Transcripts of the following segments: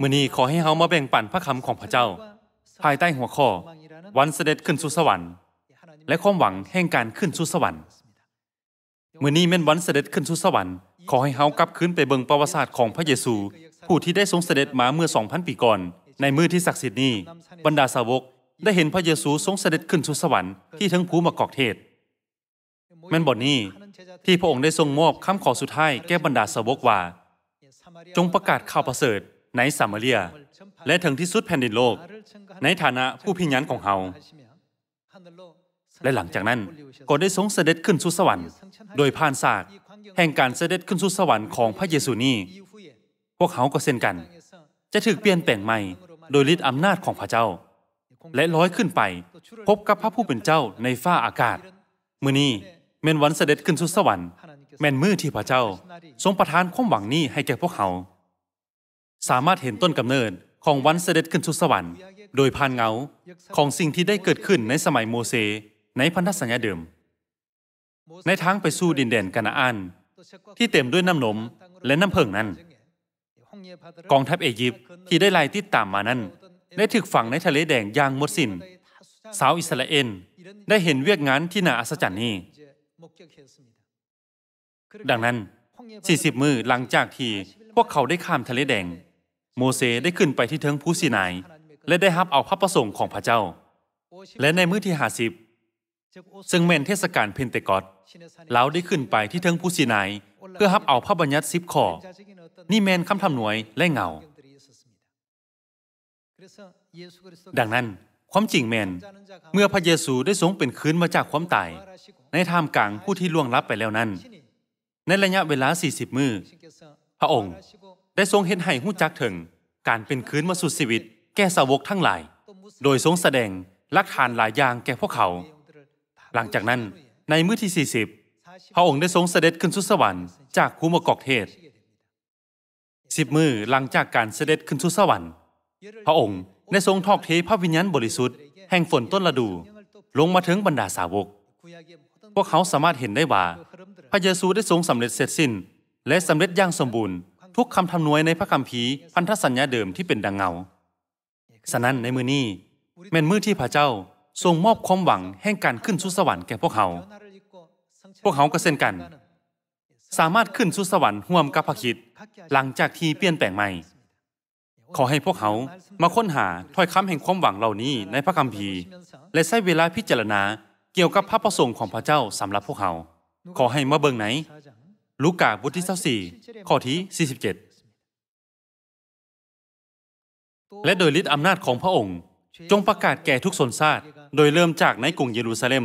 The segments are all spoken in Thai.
มื่อนี้ขอให้เฮามาแบ่งปันพระคำของพระเจ้า ภายใต้หัวข้อวันเสด็จขึ้นสู่สวรรค์ และความหวังแห่งการขึ้นสู่สวรรค์มื่อนี้แม่นวันเสด็จขึ้นสู่สวรรค์ขอให้เฮากลับขึ้นไปเบิงประวัติศาสตร์ของพระเยซูผู้ที่ได้ทรงเสด็จมาเมื่อ2,000ปีก่อนในมือที่ศักดิ์สิทธิ์นี้ บรรดาสาวกได้เห็นพระเยซูทรงเสด็จขึ้นสู่สวรรค์ที่ทั้งภูมิกอกเทศ แม่นบอนนี้ ที่พระองค์ได้ทรงมอบคำขอสุดท้ายแก่บรรดาสาวกว่า จงประกาศข่าวประเสริฐในสามเรียและถึงที่สุดแผ่นดินโลก ในฐานะผู้พิญญานของเฮาและหลังจากนั้นก็ได้ทรงเสด็จขึ้นสู่สวรรค์ โดยผ่านซากแห่งการเสด็จขึ้นสู่สวรรค์ของพระเยซูนี้พวกเขาก็เช่นกัน จะถึกเปลี่ยนแปลงใหม่ โดยฤทธิ์อำนาจของพระเจ้า และลอยขึ้นไปพบกับพระผู้เป็นเจ้าในฟ้าอากาศมื้อนี้แม่นวันเสด็จขึ้นสู่สวรรค์แม่นมือที่พระเจ้า ทรงประทานความหวังนี้ให้แก่พวกเขาสามารถเห็นต้นกำเนิดของวันเสด็จขึ้นสุสวรรค์โดยผ่านเงาของสิ่งที่ได้เกิดขึ้นในสมัยโมเสในพันธสัญญาเดิม ในทางไปสู่ดินแดนกานาอันที่เต็มด้วยน้ำนมและน้ำเพิงนั้น กองทัพเอยิปต์ที่ได้ไล่ติดตามมานั้นได้ถึกฝังในทะเลแดงอย่างหมดสิน้นสาวอิสราเอลได้เห็นเวียกงานที่น่าอัศจรรย์นี้ ดังนั้น40มือหลังจากที่พวกเขาได้ข้ามทะเลแดงโมเสได้ขึ้นไปที่เทิงภูสีนายและได้รับเอาพระประสงค์ของพระเจ้า และในมื้อที่หาสิบซึ่งแม่นเทศกาลเพนเตกอตเราได้ขึ้นไปที่เทิงภูสีนายเพื่อรับเอาพระบัญญัติสิบข้อนี่แมนคำทำหน่วยและเงา ดังนั้นความจริงแมน เมื่อพระเยซูได้ทรงเป็นคืนมาจากความตาย ในท่ามกลางผู้ที่ล่วงลับไปแล้วนั้น ในระยะเวลา40มือพระองค์และทรงเห็นให้หู้จักถึง การเป็นคืนมาสุดชีวิตแก่สาวกทั้งหลาย โดยทรงแสดงลักฐานหลายอย่างแก่พวกเขา หลังจากนั้นในมื้อที่ 40 พระองค์ได้ทรงเสด็จขึ้นสุสวรรค์จากคูมกอกเทศสิบมือหลังจากการเสด็จขึ้นสุสวรรค์ พระองค์ได้ทรงทอกเทพระวิญญาณบริสุทธิ์แห่งฝนต้นฤดู ลงมาถึงบรรดาสาวก พวกเขาสามารถเห็นได้ว่า พระเยซูได้ทรงสำเร็จเสร็จสิ้น และสำเร็จอย่างสมบูรณ์ทุกคำทำนวยในพระคัมภีร์พันธสัญญาเดิมที่เป็นดังเงาฉะนั้นในมือนี้แม่นมือที่พระเจ้าทรงมอบความหวังแห่งการขึ้นสู่สวรรค์แก่พวกเขา พวกเขาก็เช่นกัน สามารถขึ้นสู่สวรรค์ห่วมกับพระคิดหลังจากที่เปลี่ยนแปลงใหม่ ขอให้พวกเขามาค้นหาถ้อยคำแห่งความหวังเหล่านี้ในพระคัมภีร์ และใช้เวลาพิจารณาเกี่ยวกับพระประสงค์ของพระเจ้าสำหรับพวกเขาขอให้มาเบิ่งไหนลูกาบทที่24ข้อที่47 และโดยฤทธิอำนาจของพระองค์จงประกาศแก่ทุกสนชาติโดยเริ่มจากในกรุงเยรูซาเล็ม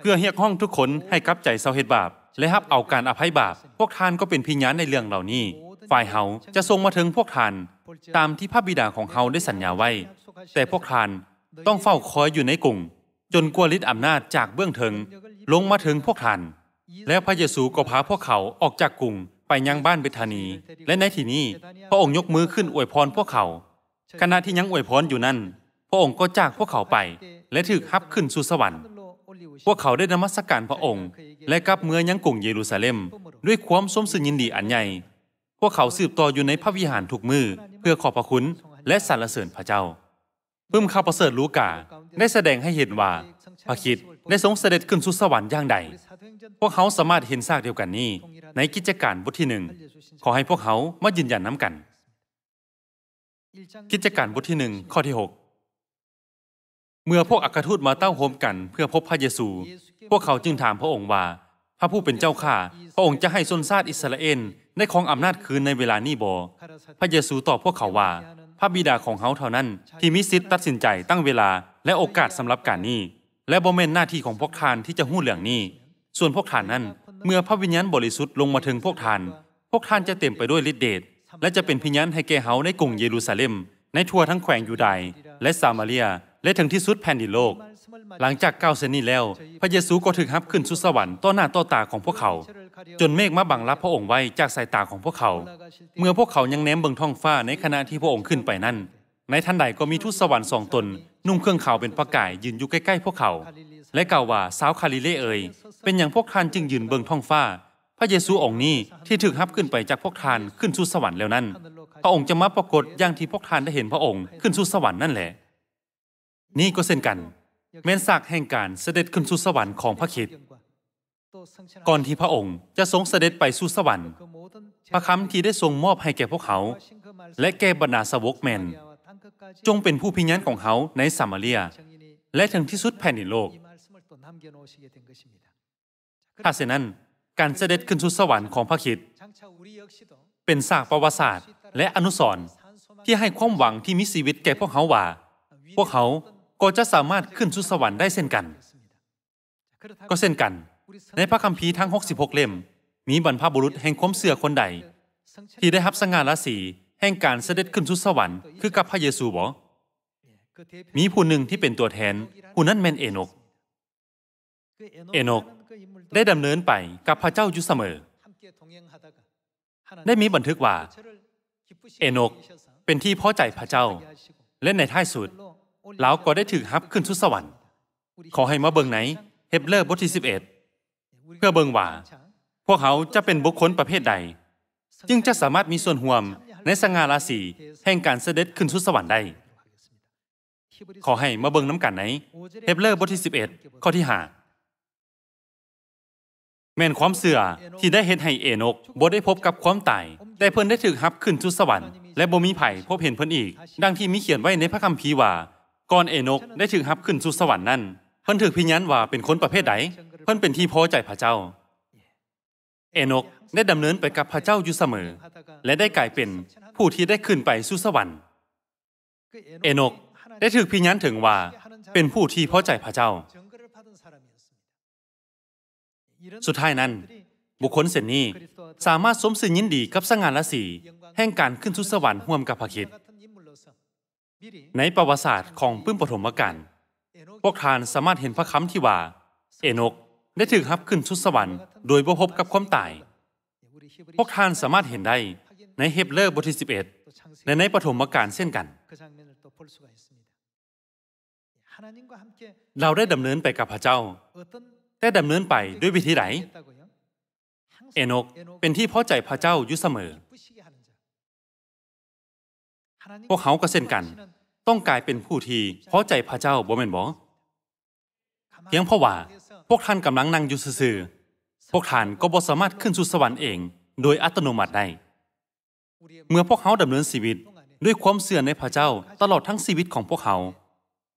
เพื่อเรียกห้องทุกคนให้กลับใจเศร้าเหตุบาป และรับเอาการอภัยบาป พวกท่านก็เป็นพิญญาในเรื่องเหล่านี้ ฝ่ายเฮาจะทรงมาถึงพวกท่าน ตามที่พระบิดาของเฮาได้สัญญาไว้ แต่พวกท่านต้องเฝ้าคอยอยู่ในกรุงจนกว่าฤทธิอำนาจจากเบื้องถึงลงมาถึงพวกท่านแล้วพระเยซูก็พาพวกเขาออกจากกรุงไปยังบ้านเบธานี และในที่นี้พระองค์ยกมือขึ้นอวยพรพวกเขา ขณะที่ยังอวยพรอยู่นั้นพระองค์ก็จากพวกเขาไปและถึกฮับขึ้นสู่สวรรค์พวกเขาได้นมัสการพระองค์ และกลับเมืองยังกรุงเยรูซาเล็ม ด้วยความสมสยินดีอันใหญ่พวกเขาสืบต่ออยู่ในพระวิหารถูกมือเพื่อขอบพระคุณและสรรเสริญพระเจ้าเพิ่มข้าประเสริฐลูกาได้แสดงให้เห็นว่าพระคิดได้ทรงเสด็จขึ้นสู่สวรรค์อย่างใดพวกเขาสามารถเห็นซากเดียวกันนี้ในกิจการบทที่หนึ่งขอให้พวกเขามายืนยันน้ำกัน กิจการบทที่หนึ่งข้อที่ 6 เมื่อพวกอัครทูตมาเต้าโฮมกัน เพื่อพบพระเยซู พวกเขาจึงถามพระองค์ว่า พระผู้เป็นเจ้าข้าพระองค์จะให้ชนชาติอิสราเอลได้ครองอำนาจคืนในเวลานี้บอพระเยซูตอบพวกเขาว่า พระบิดาของเขาเท่านั้นที่มีสิทธิ์ตัดสินใจตั้งเวลาและโอกาสสำหรับการนี้และบ่แม่นหน้าที่ของพวกทานที่จะหู้เรื่องนี้ ส่วนพวกทานนั้น เมื่อพระวิญญาณบริสุทธิ์ลงมาถึงพวกทาน พวกทานจะเต็มไปด้วยฤทธิเดชและจะเป็นพิญานให้แก่เฮาในกรุงเยรูซาเล็ม ในทั่วทั้งแขวงยูดาย และซามาเรีย และถึงที่สุดแผ่นดินโลก หลังจากก้าวเซนนี้แล้ว พระเยซูก็ถึกฮับขึ้นสุสวรรค์ต่อหน้าต่อตาของพวกเขา จนเมฆมาบังรับพระองค์ไว้จากสายตาของพวกเขา เมื่อพวกเขายังแน้มเบิงท้องฟ้าในขณะที่พระองค์ขึ้นไปนั้นในทันใดก็มีทูตสวรรค์สองตน นุ่งเครื่องขาวเป็นประกาย ยืนอยู่ใกล้ๆพวกเขา และกล่าวว่าสาวคาลิเลเอ่ยเป็นอย่างพวกท่านจึงยืนเบิงท้องฟ้า พระเยซูองค์นี้ที่ถึกฮับขึ้นไปจากพวกท่านขึ้นสู่สวรรค์แล้วนั้นพระองค์จะมาปรากฏ อย่างที่พวกท่านได้เห็นพระองค์ขึ้นสู่สวรรค์นั่นแหละ นี่ก็เช่นกัน แม้นสากแห่งการเสด็จขึ้นสู่สวรรค์ของพระคิดก่อนที่พระองค์จะทรงเสด็จไปสู่สวรรค์ พระคำที่ได้ทรงมอบให้แก่พวกเขา และแก่บรรดาสาวกแมนจงเป็นผู้พิญญาณของเขาในสามาเรีย และถึงที่สุดแผ่นดินโลกถ้าเช่นนั้นการเสด็จขึ้นสุ่สวรรค์ของพระคิดเป็นสากประวัติศาสตร์และอนุสรณ์ที่ให้ความหวังที่มีชีวิตแก่พวกเขาว่า พวกเขาก็จะสามารถขึ้นสุ่สวรรค์ได้เช่นกัน ก็เช่นกันในพระคัมภีร์ทั้ง66เล่มมีบรรพบุรุษแห่งความเสื่อคนใดที่ได้รับสง่าราศีแห่งการเสด็จขึ้นสุสวรรค์คือกับพระเยซูบ่มีผู้หนึ่งที่เป็นตัวแทน ผู้นั้นแม่นเอโนกเอโนกได้ดำเนินไปกับพระเจ้าอยู่เสมอ ได้มีบันทึกว่า เอโนกเป็นที่พอใจพระเจ้า และในท้ายสุด แล้วก็ได้ถือฮับขึ้นสุสวรรค์ ขอให้มาเบิงไหนเฮบเลอร์บทที่11เพื่อเบิงว่า พวกเขาจะเป็นบุคคลประเภทใด จึงจะสามารถมีส่วนห่วมในสง่าราศีแห่งการเสด็จขึ้นสุสวรรค์ได้ ขอให้มาเบิงน้ำกันไหนเฮเบเลอร์บทที่11ข้อที่หาแม่นความเสื่อที่ได้เห็นให้เอนกบ่ได้พบกับความตายแต่เพิ่นได้ถูกฮับขึ้นูุสวรรค์และบ่มีไผพบเห็นเพิ่นอีกดังที่มีเขียนไว้ในพระคัมภีร์ว่า ก่อนเอนกได้ถูกฮับขึ้นสุสวรรค์นั้นเพิ่นถูกพิญานว่าเป็นคนประเภทใดเพิ่นเป็นที่พอใจพระเจ้าเอโนกได้ดำเนินไปกับพระเจ้าอยู่เสมอ และได้กลายเป็นผู้ที่ได้ขึ้นไปสู่สวรรค์ เอโนกได้ถือพิญญันถึงว่าเป็นผู้ที่พอใจพระเจ้า สุดท้ายนั้น บุคคลเสนนี้สามารถสมสินยินดีกับสง่าราศีแห่งการขึ้นสู่สวรรค์ห่วมกับพระคิดในประวัติศาสตร์ของพื้นปฐมกาลพวกทานสามารถเห็นพระคำที่ว่า เอโนกได้ถึกฮับขึ้นชุสวรรค์โดยบพบกับความตาย พวกท่านสามารถเห็นได้ในเฮบเลอร์บทที่11และในปฐมกาลเช่นกัน เราได้ดำเนินไปกับพระเจ้า แต่ดำเนินไปด้วยวิธีไหน เอโนกเป็นที่พอใจพระเจ้าอยู่เสมอ พวกเขาก็เช่นกัน ต้องกลายเป็นผู้ที่ พอใจพระเจ้าบ่แม่นบ่เพียงเพราะว่าพวกท่านกำลังนั่งอยู่ซื่อพวกท่านก็บ่สามารถขึ้นสู่สวรรค์เอง โดยอัตโนมัติได้ เมื่อพวกเขาดำเนินชีวิตด้วยความเสื่อในพระเจ้าตลอดทั้งชีวิตของพวกเขา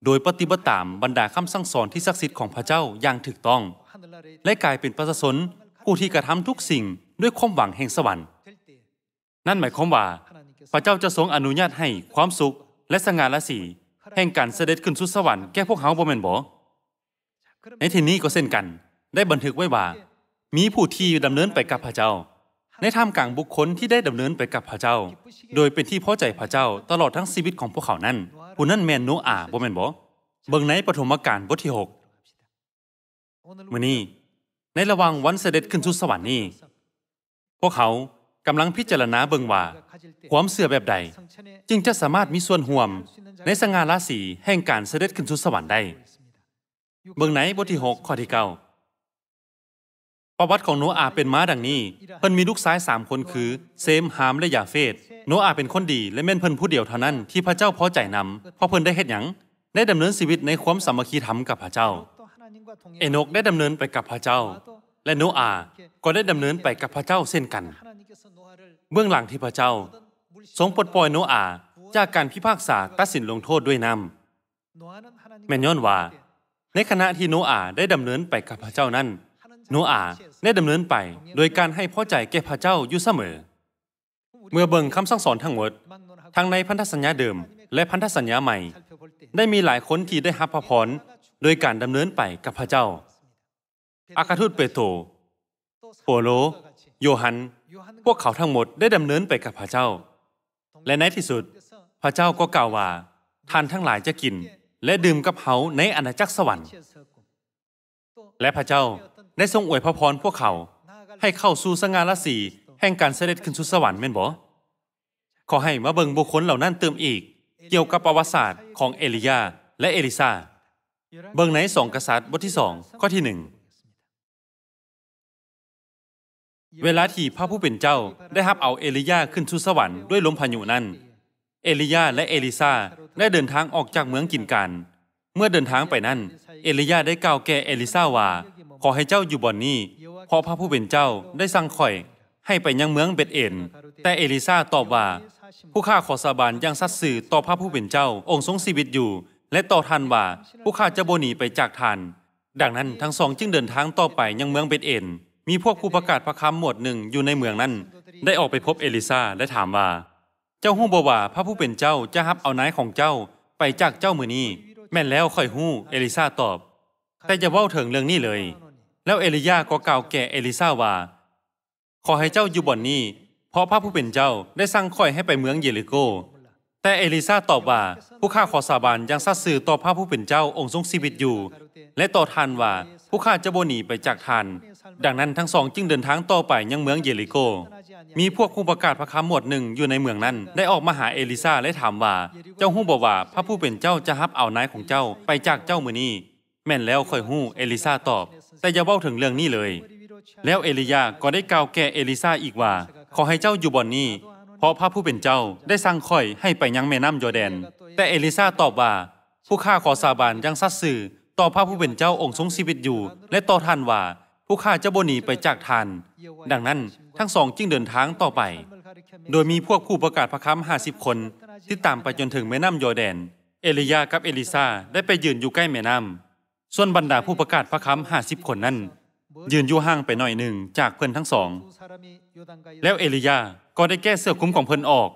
โดยปฏิบัติตามบรรดาคำสั่งสอนที่ศักดิ์สิทธิ์ของพระเจ้าอย่างถูกต้อง และกลายเป็นประชาชนผู้ที่กระทำทุกสิ่งด้วยความหวังแห่งสวรรค์ นั่นหมายความว่าพระเจ้าจะทรงอนุญาตให้ความสุข และสง่าราศีแห่งการเสด็จขึ้นสู่สวรรค์แก่พวกเขาบ่แม่นบ่ในที่นี้ก็เส้นกัน ได้บันทึกไว้ว่า มีผู้ที่ดำเนินไปกับพระเจ้า ในท่ามกลางบุคคลที่ได้ดำเนินไปกับพระเจ้า โดยเป็นที่พอใจพระเจ้าตลอดทั้งชีวิตของพวกเขานั้นผู้นั้นแมนโนอาบ่แมนบ่เบิ่งในปฐมกาลบทที่6มื้อนี้ ในระหว่างวันเสด็จขึ้นสู่สวรรค์นี้ พวกเขากำลังพิจารณาเบิ่งว่าความเสื่อแบบใดจึงจะสามารถมีส่วนห่วมในสง่าราศีแห่งการเสด็จขึ้นสู่สวรรค์ได้เบื้องไหนบทที่หกข้อที่เก้าประวัติของโนอาเป็นม้าดังนี้เพิ่นมีลูกชายสามคนคือ เซมฮาม และยาเฟตโนอาเป็นคนดีและแม่นเพิ่นผู้เดียวเท่านั้นที่พระเจ้าพอใจนำเพราะเพิ่นได้เฮ็ดหยังได้ดำเนินชีวิตในความสามัคคีธรรมกับพระเจ้า เอโนกได้ดำเนินไปกับพระเจ้า และโนอาก็ได้ดำเนินไปกับพระเจ้าเช่นกันเบื้องหลังที่พระเจ้าทรงปลดปล่อยโนอาจากการพิพากษาตัดสินลงโทษด้วยน้ำแม่นย้อนว่าในขณะที่โนอาได้ดำเนินไปกับพระเจ้านั้น โนอาได้ดำเนินไป โดยการให้พอใจแก่พระเจ้าอยู่เสมอ เมื่อเบิ่งคำสั่งสอนทั้งหมด ทั้งในพันธสัญญาเดิมและพันธสัญญาใหม่ ได้มีหลายคนที่ได้รับพระพรโดยการดำเนินไปกับพระเจ้าอาคาทูตเปโตรโปโล โยฮัน พวกเขาทั้งหมดได้ดำเนินไปกับพระเจ้า และในที่สุด พระเจ้าก็กล่าวว่า ท่านทั้งหลายจะกินและดื่มกับเขาในอาณาจักรสวรรค์ และพระเจ้าได้ทรงอวยพระพรพวกเขาให้เข้าสู่สง่าราศีแห่งการเสด็จขึ้นสู่สวรรค์แม่นบ่ขอให้มาเบิงบุคคลเหล่านั้นเติมอีก เกี่ยวกับประวัติศาสตร์ของเอลียาและเอลิซาเบิงในสองกษัตริย์บทที่สอง ข้อที่หนึ่ง เวลาที่พระผู้เป็นเจ้าได้รับเอาเอลียาขึ้นสู่สวรรค์ด้วยลมพายุนั้นเอลียาและเอลิซาได้เดินทางออกจากเมืองกินกันเมื่อเดินทางไปนั้นเอลียาได้กล่าวแก่เอลิซาว่า ขอให้เจ้าอยู่บ่อนนี้เพราะพระผู้เป็นเจ้าได้สั่งข่อย ให้ไปยังเมืองเบตเอ็นแต่เอลิซาตอบว่า ผู้ข้าขอสาบานยังสัตย์สื่อต่อพระผู้เป็นเจ้าองค์ทรงชีวิตอยู่ และต่อท่านว่าผู้ข้าจะโบหนีไปจากท่าน ดังนั้นทั้งสองจึงเดินทางต่อไปยังเมืองเบตเอ็นมีพวกผู้ประกาศพระคำหมวดหนึ่งอยู่ในเมืองนั้นได้ออกไปพบเอลิซาและถามว่าเจ้าหู้บ่ว่า พระผู้เป็นเจ้าจะฮับเอานายของเจ้าไปจากเจ้ามือนี้แม่นแล้วค่อยหู้เอลิซาตอบ แต่อย่าเว้าถึงเรื่องนี้เลย แล้วเอลียา ก็กล่าวแก่เอลิซาว่า ขอให้เจ้าอยู่บ่อนนี้ เพราะพระผู้เป็นเจ้าได้สั่งค่อยให้ไปเมืองเยริโกแต่เอลิซาตอบว่า ผู้ข้าขอสาบานยังซัดสื่อต่อพระผู้เป็นเจ้าองค์ทรงชีวิตอยู่ และต่อทานว่าผู้ข้าจะโบหนีไปจากทานดังนั้นทั้งสองจึงเดินทางต่อไปยังเมืองเยริโกมีพวกผู้ประกาศพระคำหมวดหนึ่งอยู่ในเมืองนั้น ได้ออกมาหาเอลิซาและถามว่า เจ้าฮู้บ่ว่าพระผู้เป็นเจ้าจะฮับเอานายของเจ้าไปจากเจ้ามือนี้แม่นแล้วค่อยฮู้เอลิซาตอบ แต่อย่าเว้าถึงเรื่องนี้เลย แล้วเอลียาก็ได้กล่าวแก่เอลิซาอีกว่า ขอให้เจ้าอยู่บ่อนนี้เพราะพระผู้เป็นเจ้าได้สั่งค่อยให้ไปยังแม่น้ำยอแดน แต่เอลิซาตอบว่า ผู้ข้าขอสาบานยังซัดสื่อ ต่อพระผู้เป็นเจ้าองค์ทรงชีวิตอยู่ และต่อท่านว่าผู้ข้าจะบ่หนีไปจากทาน ดังนั้นทั้งสองจึงเดินทางต่อไป โดยมีพวกผู้ประกาศพระคำห้าสิบคนที่ตามไปจนถึงแม่น้ำยอแดนเอลียากับเอลิซาได้ไปยืนอยู่ใกล้แม่น้ำส่วนบรรดาผู้ประกาศพระคำห้าสิบคนนั้นยืนอยู่ห่างไปหน่อยหนึ่งจากเพื่อนทั้งสอง แล้วเอลียาก็ได้แก้เสื้อคลุมของเพื่อนออก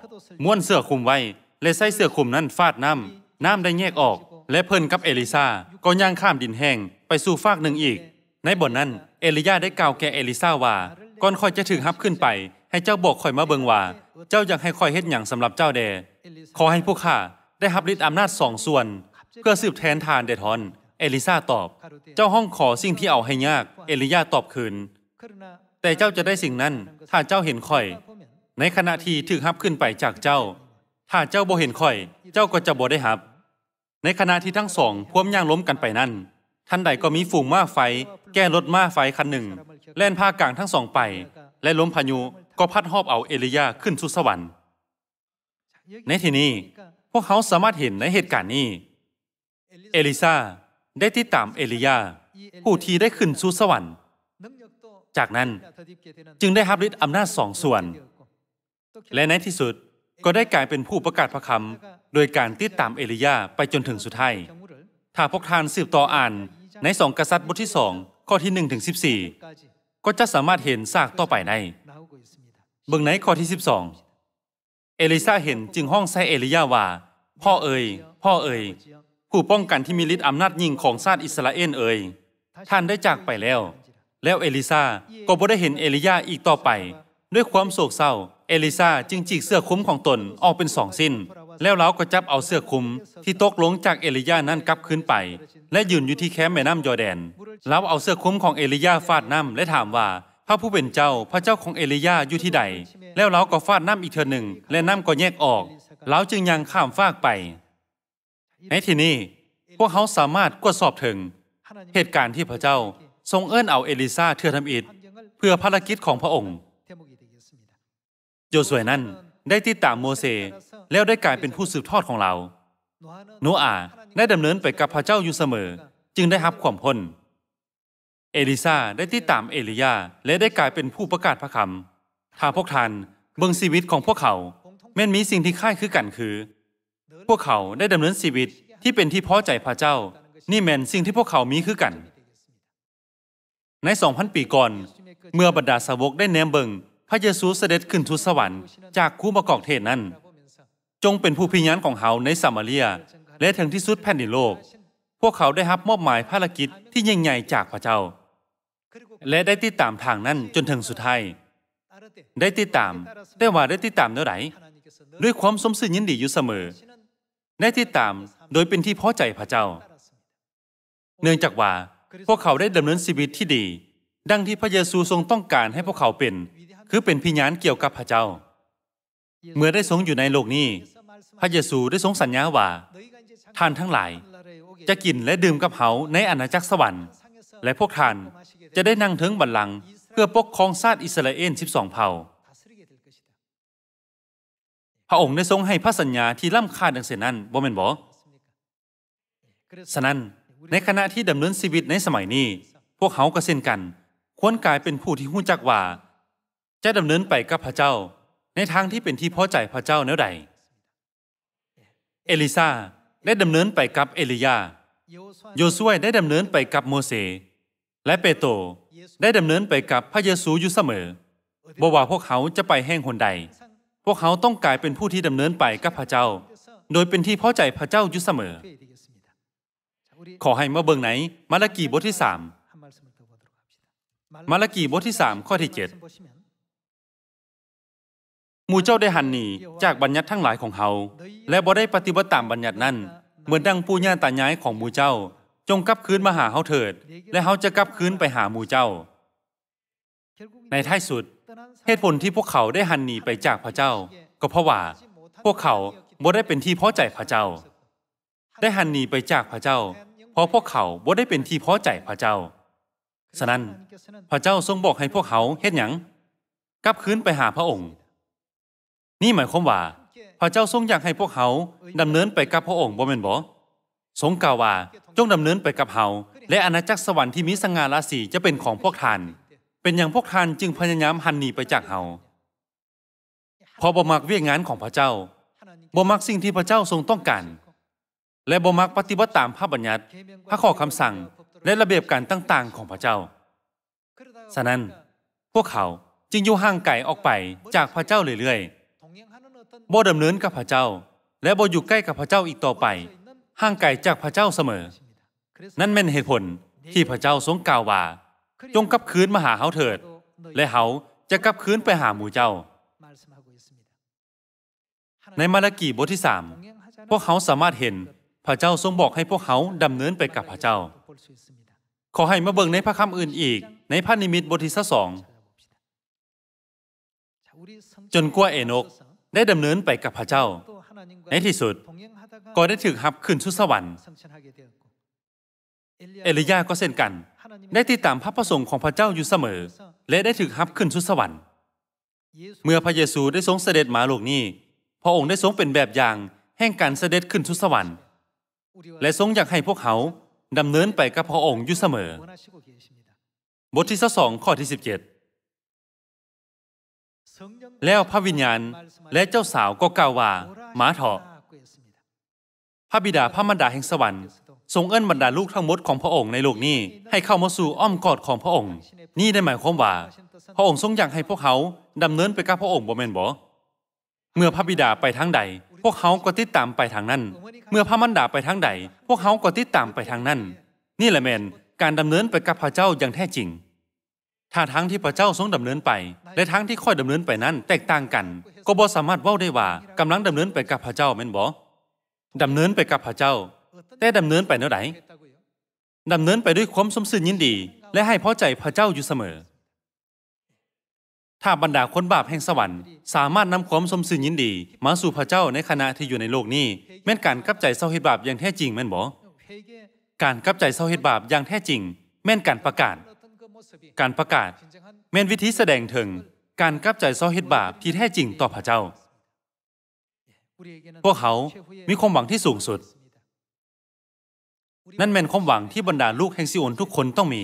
ม้วนเสื้อคลุมไว้และใส่เสื้อคลุมนั้นฟาดน้ำน้ำได้แยกออก และเพิ่นกับเอลิซาก็ย่างข้ามดินแห้งไปสู่ฟากหนึ่งอีก ในบ่อนนั้นเอลียาได้กล่าวแก่เอลิซาว่า ก่อนคอยจะถึงฮับขึ้นไป ให้เจ้า บอกคอยมาเบิงว่า เจ้าอยากให้คอยเฮ็ดหยังสำหรับเจ้าแด ขอให้พวกข้าได้ฮับฤทธิ์อำนาจสองส่วน เพื่อสืบแทนทานเดทอน เอลิซาตอบ เจ้าห้องขอสิ่งที่เอาให้ยากเอลิยาตอบคืนแต่เจ้าจะได้สิ่งนั้นถ้าเจ้าเห็นคอย ในขณะที่ถึงฮับขึ้นไปจากเจ้า ถ้าเจ้าบ่เห็นคอย เจ้าก็จะบ่ได้ฮับ ในขณะที่ทั้งสองพ่วมย่างล้มกันไปนั่นท่านใดก็มีฝูงม้าไฟ แก้รถม้าไฟคันหนึ่ง แล่นผ้ากลางทั้งสองไป และล้มพายุก็พัดหอบเอาเอลียาขึ้นสุสวรรค์ ในที่นี้พวกเขาสามารถเห็นในเหตุการณ์นี้ เอลิซาได้ติดตามเอลียาผู้ที่ได้ขึ้นสุสวรรค์ จากนั้นจึงได้รับฤทธิ์อำนาจสองส่วน และในที่สุดก็ได้กลายเป็นผู้ประกาศพระคำโดยการติดตามเอลียาไปจนถึงสุดท้ายถ้าพวกท่านสืบต่ออ่าน ในสองกษัตริย์บทที่สองข้อที่1ถึง14ก็จะสามารถเห็นซากต่อไปในเบื้องในข้อที่12เอลิซาเห็นจึงห้องใส่เอลียาว่า พ่อเอ๋ยพ่อเอ๋ยผู้ป้องกันที่มีฤทธิ์อำนาจยิ่งของชาติอิสราเอลเอ๋ยท่านได้จากไปแล้ว แล้วเอลิซาก็บ่ได้เห็นเอลียาอีกต่อไป ด้วยความโศกเศร้า เอลิซาจึงจีกเสื้อคุ้มของตนออกเป็นสองสิ้นแล้วเราก็จับเอาเสื้อคลุม ที่ตกหลงจากเอลียานั้นกลับึ้นไป และยืนอยู่ที่แคมป์แม่น้ำยอแดนเราเอาเสื้อคลุมของเอลียาฟาดน้ำและถามว่า พระผู้เป็นเจ้าพระเจ้าของเอลียาอยู่ที่ใด แล้วเราก็ฟาดน้ำอีกเทอหนึ่งและน้ำก็แยกออกเราจึงยังข้ามฟากไป ในที่นี้ พวกเขาสามารถกวดสอบถึง เหตุการณ์ที่พระเจ้าทรงเอิ้นเอาเอลิซาเทือทำอิดเพื่อภารกิจของพระองค์ โยสวยนั้นได้ติดตามโมเสแล้วได้กลายเป็นผู้สืบทอดของเรา โนอาได้ดำเนินไปกับพระเจ้าอยู่เสมอจึงได้รับความพ้น เอลิซาได้ติดตามเอลียาและได้กลายเป็นผู้ประกาศพระคำถ้าพวกท่านเบิ่งชีวิตของพวกเขา แม้นมีสิ่งที่คล้ายคือกันคือ พวกเขาได้ดำเนินชีวิตที่เป็นที่พอใจพระเจ้า นี่แม่นสิ่งที่พวกเขามีคือกัน ใน2,000ปีก่อน เมื่อบรรดาสาวกได้แนมเบิงพระเยซูเสด็จขึ้นทุสวรรค์จากคู่ประกอบเทศนั้นจงเป็นผู้พิญญาณของเขาในซามาเลียและถึงที่สุดแผ่นดินโลก พวกเขาได้รับมอบหมายภารกิจที่ยิ่งใหญ่จากพระเจ้า และได้ติดตามทางนั้นจนถึงสุดท้ายได้ติดตามได้ว่าได้ติดตามเท่าไหร่ด้วยความสมสื่นยินดีอยู่เสมอได้ติดตามโดยเป็นที่พอใจพระเจ้า เนื่องจากว่าพวกเขาได้ดำเนินชีวิตที่ดี ดังที่พระเยซูทรงต้องการให้พวกเขาเป็น คือเป็นพิญญาณเกี่ยวกับพระเจ้าเมื่อได้ทรงอยู่ในโลกนี้ พระเยซูได้ทรงสัญญาว่า ท่านทั้งหลาย จะกินและดื่มกับเขาในอาณาจักรสวรรค์ และพวกท่านจะได้นั่งถึงบัลลังก์เพื่อปกครองชาติอิสราเอล 12 เผ่า พระองค์ได้ทรงให้พระสัญญาที่ล้ำค่าดังเสียนั้นบ่แม่นบ่ฉะนั้นในขณะที่ดำเนินชีวิตในสมัยนี้ พวกเขาก็เช่นกันควรกลายเป็นผู้ที่หู้จักว่า จะดำเนินไปกับพระเจ้าในทางที่เป็นที่พอใจพระเจ้าเนื้อใด เอลิซาได้ดำเนินไปกับเอลียา โยซวยได้ดำเนินไปกับโมเสและเปโตรได้ดำเนินไปกับพระเยซูอยู่เสมอบ่ว่าพวกเขาจะไปแห่งหนใด พวกเขาต้องกลายเป็นผู้ที่ดำเนินไปกับพระเจ้า โดยเป็นที่พอใจพระเจ้าอยู่เสมอขอให้มาเบิงไหนมาละกีบทที่สามมาละกีบทที่สามข้อที่เจ็ดมูเจ้าได้หันหนีจากบัญญัติทั้งหลายของเฮาและบ่ได้ปฏิบัติตามบัญญัตินั้นเหมือนดังปู้ย่าตาย้ายของมูเจ้า จงกลับคืนมาหาเฮาเถิด และเฮาจะกลับคืนไปหามูเจ้า ในท้ายสุดเหตุผลที่พวกเขาได้หันหนีไปจากพระเจ้า ก็เพราะว่า พวกเขาบ่ได้เป็นที่พอใจพระเจ้า ได้หันหนีไปจากพระเจ้า เพราะพวกเขาบ่ได้เป็นที่พอใจพระเจ้า ฉะนั้นพระเจ้าทรงบอกให้พวกเขาเฮ็ดหยังกลับคืนไปหาพระองค์นี่หมายความว่า พระเจ้าทรงอยากให้พวกเขาดำเนินไปกับพระองค์บ่แม่นบ่ทรงกล่าวว่าจงดำเนินไปกับเฮาและอาณาจักรสวรรค์ที่มีสง่าราศีจะเป็นของพวกท่านเป็นอย่างพวกท่านจึงพยายามหันหนีไปจากเฮาพอบ่มักเวียกงานของพระเจ้าบ่มักสิ่งที่พระเจ้าทรงต้องการและบ่มักปฏิบัติตามพระบัญญัติพระข้อคำสั่งและระเบียบการต่างๆของพระเจ้าฉะนั้นพวกเขาจึงอยู่ห่างไกลออกไปจากพระเจ้าเรื่อยๆบ่ดำเนินกับพระเจ้า และบ่อยู่ใกล้กับพระเจ้าอีกต่อไปห่างไกลจากพระเจ้าเสมอ นั่นเป็นเหตุผลที่พระเจ้าทรงกล่าวว่าจงกลับคืนมาหาเฮาเถิด และเฮาจะกลับคืนไปหาหมู่เจ้า ในมาระกีบทที่สามพวกเขาสามารถเห็นพระเจ้าทรงบอกให้พวกเขาดำเนินไปกับพระเจ้า ขอให้มาเบิ่งในพระคำอื่นอีก ในพระนิมิตบทที่สองจนกว่าเอโนกได้ดำเนินไปกับพระเจ้าในที่สุดก็ได้ถึกหับขึ้นสุสวรรค์ เอลียาก็เช่นกันได้ติดตามพระประสงค์ของพระเจ้าอยู่เสมอ และได้ถึกหับขึ้นสุสวรรค์ เมื่อพระเยซูได้ทรงเสด็จมาโลกนี้ พระองค์ได้ทรงเป็นแบบอย่างแห่งการเสด็จขึ้นสุสวรรค์และทรงอยากให้พวกเขาดำเนินไปกับพระองค์อยู่เสมอ บทที่สองข้อที่17แล้วพระวิญญาณและเจ้าสาวก็กล่าวว่ามาเถาะพระบิดาพระมารดาแห่งสวรรค์ทรงเอิ้นบรรดาลูกทั้งหมดของพระองค์ในโลกนี้ ให้เข้ามาสู่อ้อมกอดของพระองค์ นี่ได้หมายความว่า พระองค์ทรงอยากให้พวกเขาดำเนินไปกับพระองค์บ่แม่นบ่เมื่อพระบิดาไปทางใด พวกเขาก็ติดตามไปทางนั้น เมื่อพระมารดาไปทางใด พวกเขาก็ติดตามไปทางนั้น นี่แหละแมนการดำเนินไปกับพระเจ้าอย่างแท้จริงถ้าทั้งที่พระเจ้าทรงดำเนินไป และทั้งที่ค่อยดำเนินไปนั้น แตกต่างกัน ก็บ่สามารถเว้าได้ว่ากำลังดำเนินไปกับพระเจ้าแม่นบ่ดำเนินไปกับพระเจ้าแต่ดำเนินไปเนื้อดำดำเนินไปด้วยความสมซื่นยินดี และให้พอใจพระเจ้าอยู่เสมอ ถ้าบรรดาคนบาปแห่งสวรรค์สามารถนำความสมซื่นยินดีมาสู่พระเจ้าในขณะที่อยู่ในโลกนี้ แม่นการกลับใจเศร้าเหตุบาปอย่างแท้จริงแม่นบ่การกลับใจเศร้าเหตุบาปอย่างแท้จริง แม่นการประกาศการประกาศ แม่นวิธีแสดงถึงการกลับใจซ้อเฮ็ดบาปที่แท้จริงต่อพระเจ้า พวกเขา มีความหวังที่สูงสุด นั่นแม่นความหวังที่บรรดาลูกแห่งซิโอนทุกคนต้องมี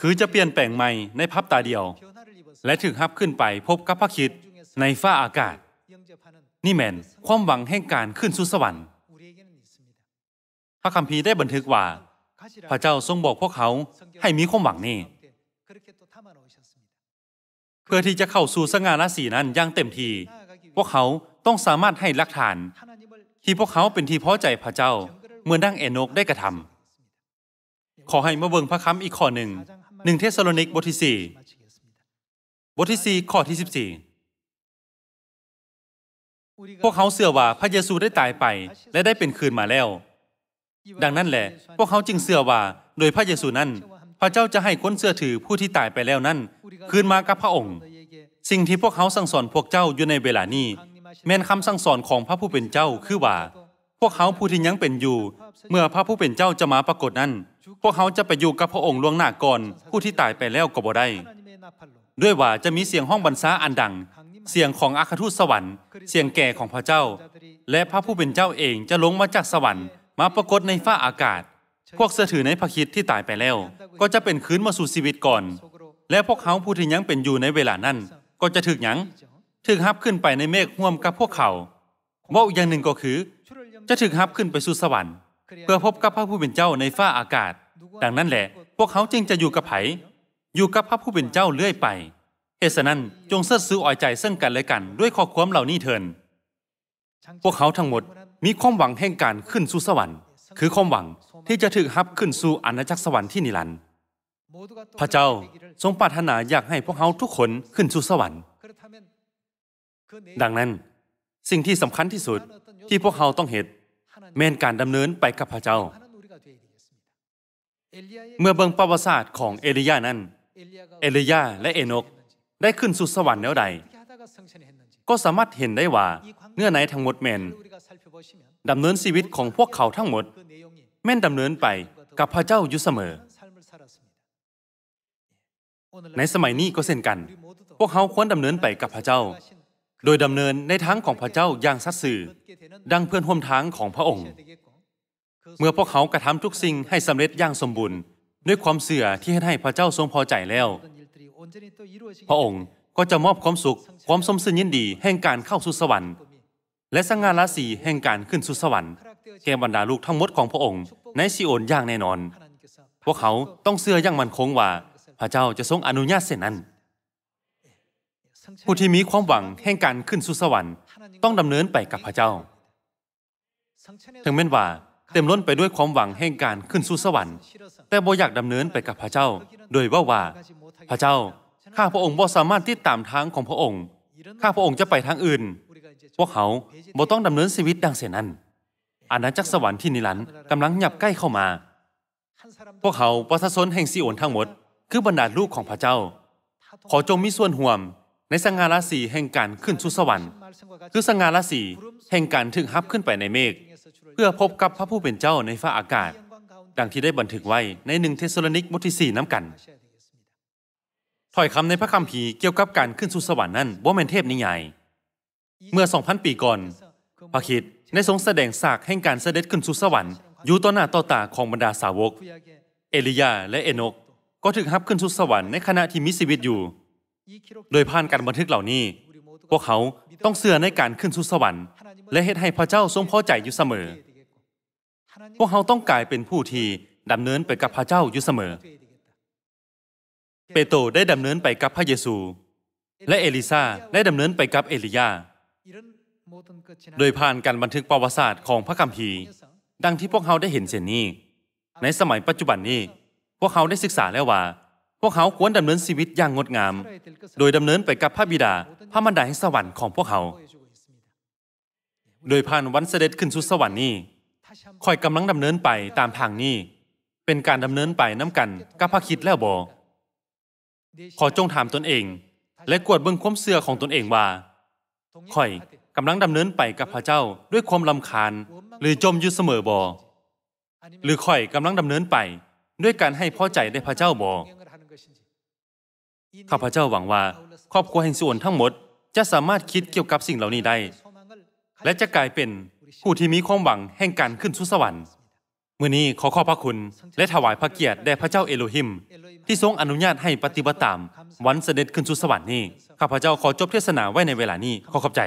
คือจะเปลี่ยนแปลงใหม่ในพับตาเดียว และถึงฮับขึ้นไปพบกับพระคิดในฟ้าอากาศ นี่แม่นความหวังแห่งการขึ้นสู่สวรรค์ พระคัมภีร์ได้บันทึกว่าพระเจ้าทรงบอกพวกเขาให้มีความหวังนี่เพื่อที่จะเข้าสู่สง่าราศีนั้นอย่างเต็มทีพวกเขาต้องสามารถให้หลักฐาน ที่พวกเขาเป็นที่พอใจพระเจ้าเมื่อนั่งเอนกได้กระทำ ขอให้มาเบิงพระคัมอีกข้อหนึ่งหนึ่งเทสโลนิกบทที่สี่บทที่สี่ข้อที่สิบสี่พวกเขาเสื่อว่าพระเยซูได้ตายไปและได้เป็นคืนมาแล้วดังนั้นแหละ พวกเขาจึงเสื่อว่า โดยพระเยซูนั้น พระเจ้าจะให้คนเสื่อถือผู้ที่ตายไปแล้วนั้นคืนมากับพระองค์ สิ่งที่พวกเขาสั่งสอนพวกเจ้าอยู่ในเวลานี้ แม้นคำสั่งสอนของพระผู้เป็นเจ้าคือว่า พวกเขาผู้ที่ยังเป็นอยู่ เมื่อพระผู้เป็นเจ้าจะมาปรากฏนั้น พวกเขาจะไปอยู่กับพระองค์ล่วงหน้าก่อน ผู้ที่ตายไปแล้วก็บ่ได้ ด้วยว่าจะมีเสียงห้องบรรษาอันดัง เสียงของอัครทูตสวรรค์เสียงแก่ของพระเจ้า และพระผู้เป็นเจ้าเองจะลงมาจากสวรรค์มาปรากฏในฟ้าอากาศ พวกเสถือในพระคิดที่ตายไปแล้ว ก็จะเป็นคืนมาสู่ชีวิตก่อน และพวกเขาผู้ที่ยังเป็นอยู่ในเวลานั้น ก็จะถึกยังถึกฮับขึ้นไปในเมฆห่วมกับพวกเขาว่าอย่างหนึ่งก็คือ จะถึกฮับขึ้นไปสู่สวรรค์เพื่อพบกับพระผู้เป็นเจ้าในฟ้าอากาศ ดังนั้นแหละ พวกเขาจึงจะอยู่กับไผอยู่กับพระผู้เป็นเจ้าเรื่อยไปเหตุนั้นจงเสื้อซื้ออ่อยใจซึ่งกันและกันด้วยข้อความเหล่านี้เถิน พวกเขาทั้งหมดมีความหวังแห่งการขึ้นสู่สวรรค์คือความหวังที่จะถึกฮับขึ้นสู่อาณาจักรสวรรค์ที่นิรันดร์พระเจ้าทรงปรารถนาอยากให้พวกเขาทุกคนขึ้นสู่สวรรค์ ดังนั้นสิ่งที่สำคัญที่สุดที่พวกเขาต้องเหตุแม่นการดำเนินไปกับพระเจ้า เมื่อเบิงประวัติศาสตร์ของเอลียานั้นเอลียาและเอโนกได้ขึ้นสู่สวรรค์แล้วใดก็สามารถเห็นได้ว่าเงื่อนไหนทั้งหมดแมนดำเนินชีวิตของพวกเขาทั้งหมด แม่นดำเนินไปกับพระเจ้าอยู่เสมอ ในสมัยนี้ก็เช่นกัน พวกเขาควรดำเนินไปกับพระเจ้า โดยดำเนินในทางของพระเจ้าอย่างสัตย์สื่อดังเพื่อนห่วมทางของพระองค์ เมื่อพวกเขากระทำทุกสิ่งให้สำเร็จอย่างสมบูรณ์ ด้วยความเสื่อที่ให้พระเจ้าทรงพอใจแล้ว พระองค์ก็จะมอบความสุขความสมสื่นยินดีแห่งการเข้าสู่สวรรค์และสง่าราศีแห่งการขึ้นสุสวรรค์แก่บรรดาลูกทั้งหมดของพระองค์ในซิโอนอย่างแน่นอน พวกเขาต้องเสื่ออย่างมันคงว่า พระเจ้าจะทรงอนุญาตเสียนั้น ผู้ที่มีความหวังแห่งการขึ้นสุสวรรค์ ต้องดำเนินไปกับพระเจ้า ถึงแม้นว่า เต็มล้นไปด้วยความหวังแห่งการขึ้นสู่สวรรค์แต่บ่อยากดำเนินไปกับพระเจ้า โดยว่าว่า พระเจ้า ข้าพระองค์บ่สามารถติดตามทางของพระองค์ ข้าพระองค์จะไปทางอื่นพวกเขาบ่ต้องดำเนินชีวิตดังเสียนั้น อาณาจักรสวรรค์ที่นิรันดร์กำลังหยับใกล้เข้ามา พวกเขาประชาชนแห่งซีโอนทั้งหมด คือบรรดาลูกของพระเจ้า ขอจงมีส่วนห่วมในสง่าราศีแห่งการขึ้นสู่สวรรค์ คือสง่าราศีแห่งการถึงฮับขึ้นไปในเมฆ เพื่อพบกับพระผู้เป็นเจ้าในฟ้าอากาศ ดังที่ได้บันทึกไว้ในหนึ่งเทสโลนิกบทที่สี่น้ำกันถ้อยคำในพระคัมภีร์เกี่ยวกับการขึ้นสู่สวรรค์นั้นบ่แมนเทพนิยายเมื่อ 2,000 ปีก่อนพระคิดได้ทรงแสดงสากแห่งการเสด็จขึ้นสู่สวรรค์อยู่ต่อหน้าต่อตาของบรรดาสาวก เอลียาและเอโนกก็ถึกฮับขึ้นสู่สวรรค์ในขณะที่มีชีวิตอยู่ โดยผ่านการบันทึกเหล่านี้ พวกเขาต้องเสื่อในการขึ้นสู่สวรรค์และเหตุให้พระเจ้าทรงพอใจอยู่เสมอ พวกเขาต้องกลายเป็นผู้ที่ดำเนินไปกับพระเจ้าอยู่เสมอเปโตรได้ดำเนินไปกับพระเยซู และเอลิซาได้ดำเนินไปกับเอลียาโดยผ่านการบันทึกประวัติศาสตร์ของพระคัมภีร์ ดังที่พวกเขาได้เห็นเสียนี้ ในสมัยปัจจุบันนี้ พวกเขาได้ศึกษาแล้วว่า พวกเขาควรดำเนินชีวิตอย่างงดงาม โดยดำเนินไปกับพระบิดาพระมารดาแห่งสวรรค์ของพวกเขา โดยผ่านวันเสด็จขึ้นสู่สวรรค์นี้คอยกำลังดำเนินไปตามทางนี้ เป็นการดำเนินไปน้ำกันกับพระคิดแล้วบอขอจงถามตนเอง และกวดเบื้องความเสื่อของตนเองว่าข่อยกำลังดำเนินไปกับพระเจ้าด้วยความลำคาญหรือจมอยู่เสมอบอหรือข่อยกำลังดำเนินไปด้วยการให้พอใจในพระเจ้าบอข้าพระเจ้าหวังว่า ครอบครัวแห่งส่วนทั้งหมดจะสามารถคิดเกี่ยวกับสิ่งเหล่านี้ได้ และจะกลายเป็นผู้ที่มีความหวังแห่งการขึ้นสุสวรรค์มื่อนี้ขอขอบพระคุณและถวายพระเกียรติแด่พระเจ้าเอโลฮิมที่ทรงอนุญาตให้ปฏิบัติตามวันเสด็จขึ้นสู่สวรรค์นี้ข้าพเจ้าขอจบเทศนาไว้ในเวลานี้ขอขอบใจ